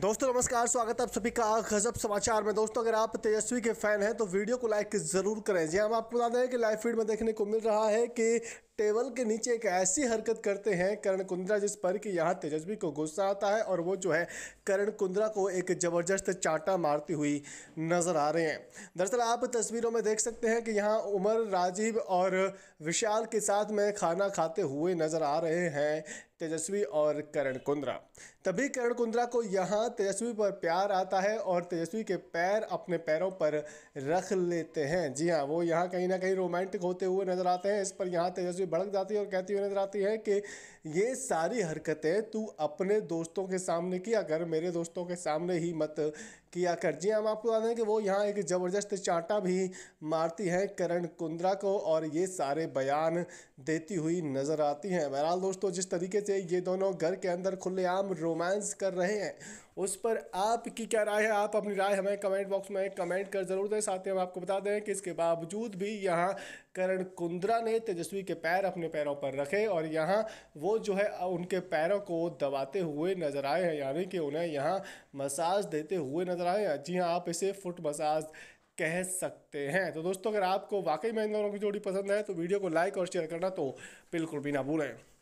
दोस्तों नमस्कार स्वागत है आप सभी का गजब समाचार में दोस्तों अगर आप तेजस्वी के फैन हैं तो वीडियो को लाइक जरूर करें जी हाँ, हम आपको बता दें कि लाइव फीड में देखने को मिल रहा है कि टेबल के नीचे एक ऐसी हरकत करते हैं करण कुंद्रा जिस पर कि यहाँ तेजस्वी को गुस्सा आता है और वो जो है करण कुंद्रा को एक ज़बरदस्त चाटा मारती हुई नज़र आ रहे हैं दरअसल आप तस्वीरों में देख सकते हैं कि यहाँ उमर राजीव और विशाल के साथ में खाना खाते हुए नज़र आ रहे हैं तेजस्वी और करण कुंद्रा तभी करण कुंद्रा को यहाँ तेजस्वी पर प्यार आता है और तेजस्वी के पैर अपने पैरों पर रख लेते हैं जी हाँ वो यहाँ कहीं ना कहीं रोमांटिक होते हुए नज़र आते हैं इस पर यहाँ तेजस्वी भड़क जाती है और कहती हुई नजर आती है कि ये सारी हरकतें तू अपने दोस्तों के सामने किया कर मेरे दोस्तों के सामने ही मत किया कर जी हम आपको बता दें कि वो यहाँ एक ज़बरदस्त चाटा भी मारती हैं करण कुंद्रा को और ये सारे बयान देती हुई नज़र आती हैं बहरहाल दोस्तों जिस तरीके से ये दोनों घर के अंदर खुलेआम रोमांस कर रहे हैं उस पर आपकी क्या राय है आप अपनी राय हमें कमेंट बॉक्स में कमेंट कर ज़रूर दें साथ ही हम आपको बता दें कि इसके बावजूद भी यहाँ करण कुंद्रा ने तेजस्वी के पैर पैर अपने पैरों पर रखे और यहाँ वो जो है उनके पैरों को दबाते हुए नज़र आए हैं यानी कि उन्हें यहाँ मसाज देते हुए नज़र आए हैं जी हाँ आप इसे फुट मसाज कह सकते हैं तो दोस्तों अगर आपको वाकई में इन दोनों की जोड़ी पसंद है तो वीडियो को लाइक और शेयर करना तो बिल्कुल भी ना भूलें